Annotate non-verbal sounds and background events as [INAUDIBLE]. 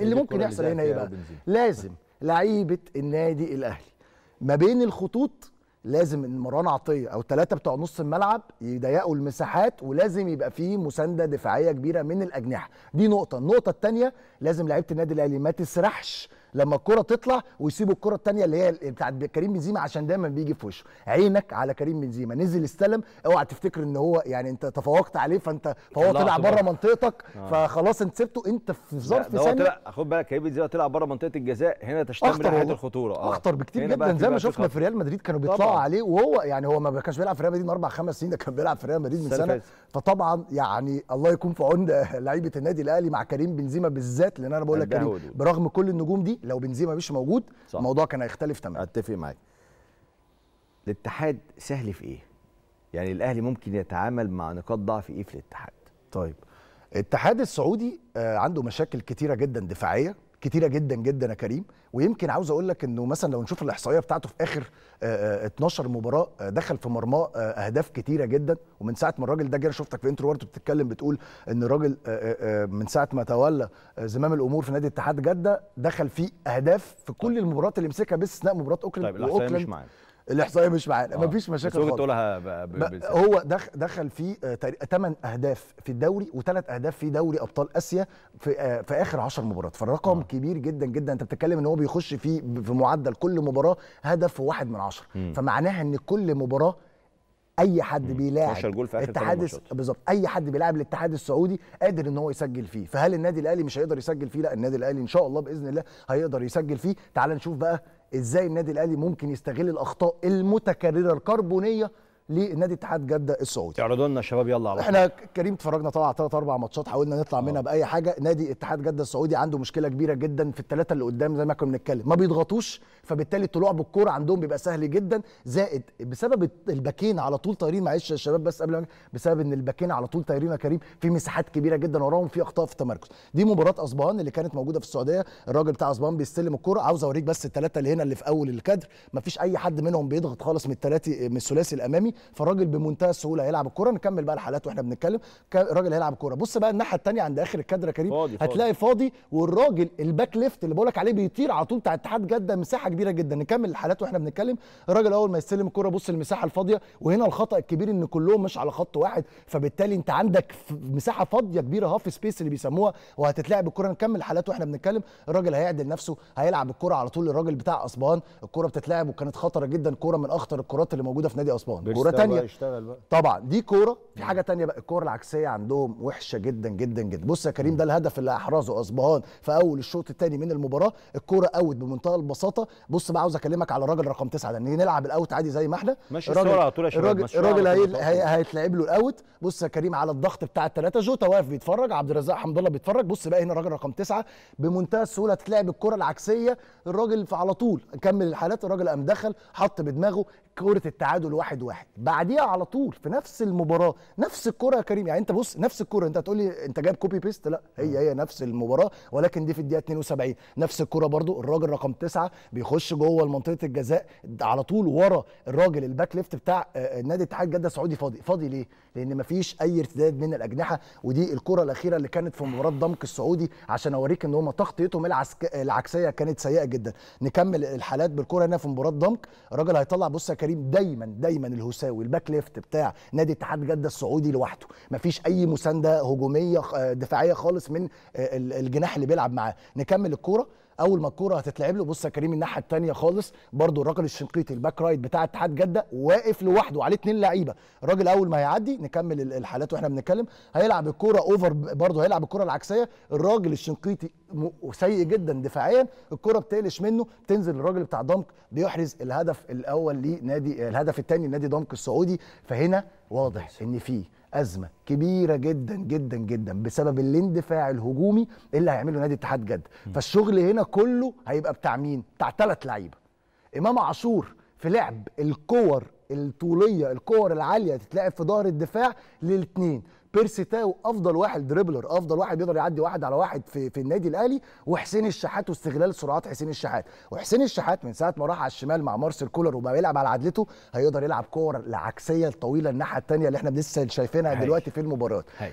اللي ممكن يحصل هنا ايه بقى؟ لازم لعيبه النادي الاهلي ما بين الخطوط لازم مروان عطيه او الثلاثه بتوع نص الملعب يضيقوا المساحات ولازم يبقى فيه مسانده دفاعيه كبيره من الاجنحه دي نقطه النقطه الثانيه لازم لعيبه النادي الاهلي ما تسرحش لما الكره تطلع ويسيبوا الكره الثانيه اللي هي بتاعت كريم بنزيما عشان دايما بيجي في وشه عينك على كريم بنزيما نزل استلم اوعى تفتكر ان هو يعني انت تفوقت عليه فانت فهو طلع بره منطقتك آه. فخلاص انت سبته انت في ظرف ثانيه خد بالك كريم بنزيما طلع بره منطقه الجزاء هنا تشتمل ناحيه الخطوره اه اخطر بكتير جدا زي ما شفنا في ريال مدريد كانوا بيطلعوا عليه وهو يعني هو ما كانش بيلعب في ريال مدريد من اربع خمس سنين ده كان بيلعب في ريال مدريد من سنه فطبعا يعني الله يكون في عون [LAUGHS] لعيبه النادي الاهلي مع كريم بنزيما بالذات لان انا بقول يعني لك كريم برغم كل النجوم دي لو بنزيما مش موجود صح. الموضوع كان هيختلف تماما اتفق معاك الاتحاد سهل في ايه يعني الاهلي ممكن يتعامل مع نقاط ضعف ايه في الاتحاد طيب الاتحاد السعودي آه، عنده مشاكل كتيره جدا دفاعيه كتيره جدا جدا يا كريم ويمكن عاوز اقول لك انه مثلا لو نشوف الاحصائيه بتاعته في اخر 12 آه، آه، مباراه آه، دخل في مرماه اهداف كتيره جدا ومن ساعه ما الراجل ده جه شفتك في انترو وارد بتتكلم بتقول ان الراجل من ساعه ما تولى زمام الامور في نادي اتحاد جده دخل فيه اهداف في كل المباريات اللي مسكها باستثناء مباراه اوكلاند طيب الاحصائيه مش معانا الاحصائيه مش معانا آه. مفيش مشاكل خالص تقولها هو دخل دخل في 8 آه، اهداف في الدوري وثلاث اهداف في دوري ابطال اسيا في آه في اخر 10 مباريات فالرقم آه. كبير جدا جدا انت بتتكلم ان هو بيخش في في معدل كل مباراه هدف في واحد من 10 فمعناها ان كل مباراه اي حد بيلاعب جول في آخر بالظبط اي حد بيلاعب الاتحاد السعودي قادر ان هو يسجل فيه فهل النادي الاهلي مش هيقدر يسجل فيه لا النادي الاهلي ان شاء الله باذن الله هيقدر يسجل فيه تعال نشوف بقى ازاي النادي الاهلي ممكن يستغل الاخطاء المتكرره الكربونيه لنادي اتحاد جده السعودي اعرضوا لنا الشباب يلا على احنا كريم اتفرجنا طبعا ثلاث اربع ماتشات حاولنا نطلع منها آه. باي حاجه نادي اتحاد جده السعودي عنده مشكله كبيره جدا في الثلاثه اللي قدام زي ما كنا بنتكلم ما بيضغطوش فبالتالي الطلوع بالكوره عندهم بيبقى سهل جدا زائد بسبب الباكين على طول طايرين معلش يا شباب بس قبل بسبب ان الباكين على طول طايرين يا كريم في مساحات كبيره جدا وراهم في اخطاء في التمركز دي مباراه اسبان اللي كانت موجوده في السعوديه الراجل بتاع اسبان بيستلم الكوره عاوز اوريك بس الثلاثه اللي هنا اللي في اول الكادر مفيش اي حد منهم بيضغط خالص من الثلاثي من الثلاثي الامامي فالراجل بمنتهى السهوله هيلعب الكوره نكمل بقى الحالات واحنا بنتكلم الراجل هيلعب الكوره بص بقى الناحيه الثانيه عند اخر الكادر كريم فاضي هتلاقي فاضي, فاضي والراجل الباك ليفت اللي بقول لك عليه بيطير على طول بتاع اتحاد جده مساحه كبيره جدا نكمل الحالات واحنا بنتكلم الراجل اول ما يستلم الكوره بص المساحه الفاضيه وهنا الخطا الكبير ان كلهم مش على خط واحد فبالتالي انت عندك مساحه فاضيه كبيره هاف سبيس اللي بيسموها وهتتلعب الكوره نكمل الحالات واحنا بنتكلم الراجل هيعدل نفسه هيلعب الكوره على طول الراجل بتاع اسبان الكوره بتتلعب وكانت خطره جدا كوره من اخطر الكرات اللي موجوده في نادي اسبان كوره تانية طبعا دي كوره في حاجه تانية بقى الكوره العكسيه عندهم وحشه جدا جدا جدا بص يا كريم ده الهدف اللي احرزه اصبهان في اول الشوط الثاني من المباراه الكوره اوت بمنتهى البساطه بص بقى عاوز اكلمك على الراجل رقم تسعة ده نلعب الاوت عادي زي ما احنا ماشي الراجل على طول يا شباب الراجل هيتلعب له الاوت بص يا كريم على الضغط بتاع الثلاثه جوتا واقف بيتفرج عبد الرزاق حمد الله بيتفرج بص بقى هنا الراجل رقم تسعة بمنتهى السهوله تتلعب الكوره العكسيه الراجل على طول كمل الحالات الراجل قام دخل حط بدماغه كوره التعادل واحد واحد بعديها على طول في نفس المباراه نفس الكره يا كريم يعني انت بص نفس الكره انت هتقول لي انت جايب كوبي بيست لا هي هي نفس المباراه ولكن دي في الدقيقه 72 نفس الكره برضو الراجل رقم تسعة بيخش جوه منطقه الجزاء على طول ورا الراجل الباك ليفت بتاع آه، آه، نادي اتحاد جده السعودي فاضي فاضي ليه لان مفيش اي ارتداد من الاجنحه ودي الكره الاخيره اللي كانت في مباراه ضمك السعودي عشان اوريك ان هم تغطيتهم العسك... العكسيه كانت سيئه جدا نكمل الحالات بالكره هنا في مباراه ضمك الراجل هيطلع بص يا كريم دايما دايما الهسام الشمساوي الباك ليفت بتاع نادي اتحاد جده السعودي لوحده مفيش اي مسانده هجوميه دفاعيه خالص من آه، الجناح اللي بيلعب معاه نكمل الكوره اول ما الكوره هتتلعب له بص يا كريم الناحيه الثانيه خالص برده الراجل الشنقيطي الباك رايت بتاع اتحاد جده واقف لوحده عليه اثنين لعيبه الراجل اول ما هيعدي نكمل الحالات واحنا بنتكلم هيلعب الكوره اوفر برده هيلعب الكوره العكسيه الراجل الشنقيطي سيء جدا دفاعيا الكوره بتقلش منه تنزل الراجل بتاع ضمك بيحرز الهدف الاول لنادي الهدف الثاني لنادي ضمك السعودي فهنا واضح ان في ازمه كبيره جدا جدا جدا بسبب الاندفاع الهجومي اللي هيعمله نادي اتحاد جده فالشغل هنا كله هيبقى بتاع مين بتاع ثلاث لعيبه امام عاشور في لعب الكور الطوليه الكور العاليه تتلعب في ظهر الدفاع للاثنين بيرسي تاو افضل واحد دريبلر افضل واحد بيقدر يعدي واحد على واحد في في النادي الاهلي وحسين الشحات واستغلال سرعات حسين الشحات وحسين الشحات من ساعه ما راح على الشمال مع مارسيل كولر وبقى بيلعب على عدلته هيقدر يلعب كور العكسيه الطويله الناحيه الثانيه اللي احنا لسه شايفينها دلوقتي في المباريات